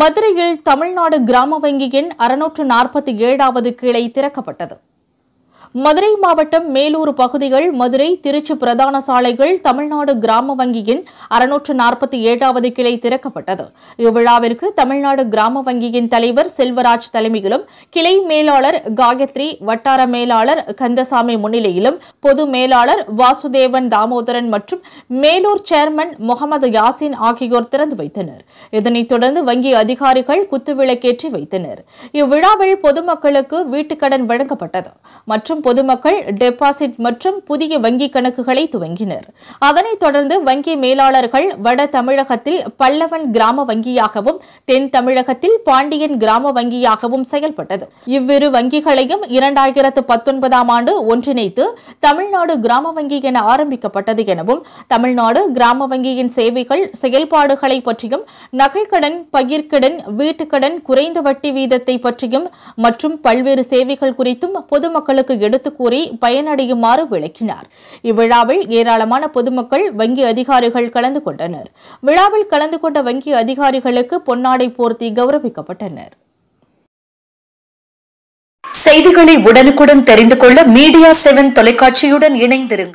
மதுரையில் தமிழ்நாடு கிராம வங்கியின் அறுநூற்று நாற்பத்தி ஏழாவது கிளை திறக்கப்பட்டது மதுரை மாவட்டம் மேலூர் பகுதிகள் மதுரை திருச்சி பிரதான சாலைகள் தமிழ்நாடு கிராம வங்கியின் அறுநூற்று நாற்பத்தி ஏழாவது கிளை திறக்கப்பட்டது இவ்விழாவிற்கு தமிழ்நாடு கிராம வங்கியின் தலைவர் செல்வராஜ் தலைமையிலும் கிளை மேலாளர் காயத்ரி வட்டார மேலாளர் கந்தசாமி முன்னிலையிலும் பொது மேலாளர் வாசுதேவன் தாமோதரன் மற்றும் மேலூர் சேர்மன் முகமது யாசின் ஆகியோர் திறந்து வைத்தனர் இதனைத் தொடர்ந்து வங்கி அதிகாரிகள் குத்துவிளக்கேற்றி வைத்தனர் இவ்விழாவில் பொதுமக்களுக்கு வீட்டுக்கடன் வழங்கப்பட்டது மற்றும் பொதுமக்கள் டெபாசிட் மற்றும் புதிய வங்கி கணக்குகளை துவங்கினர் அதனைத் தொடர்ந்து வங்கி மேலாளர்கள் வட தமிழகத்தில் பல்லவன் கிராம வங்கியாகவும் தென் தமிழகத்தில் பாண்டியன் கிராம வங்கியாகவும் செயல்பட்டது இவ்விரு வங்கிகளையும் இரண்டாயிரத்து பத்தொன்பதாம் ஆண்டு ஒன்றிணைத்து தமிழ்நாடு கிராம வங்கி என ஆரம்பிக்கப்பட்டது எனவும் தமிழ்நாடு கிராம வங்கியின் சேவைகள் செயல்பாடுகளை பற்றியும் நகைக்கடன் பகிர்கடன் வீட்டுக்கடன் குறைந்த வட்டி வீதத்தை பற்றியும் மற்றும் பல்வேறு சேவைகள் குறித்தும் பொதுமக்களுக்கு எடுத்துக் கூறி பயனடையுமாறு விளக்கினார் இவ்விழாவில் ஏராளமான பொதுமக்கள் வங்கி அதிகாரிகள் கலந்து கொண்டனர் விழாவில் கலந்து கொண்ட வங்கி அதிகாரிகளுக்கு பொன்னாடை போர்த்தி கௌரவிக்கப்பட்டனர் செய்திகளை உடனுக்குடன் தெரிந்து கொள்ள மீடியா செவன் தொலைக்காட்சியுடன் இணைந்திருங்கள்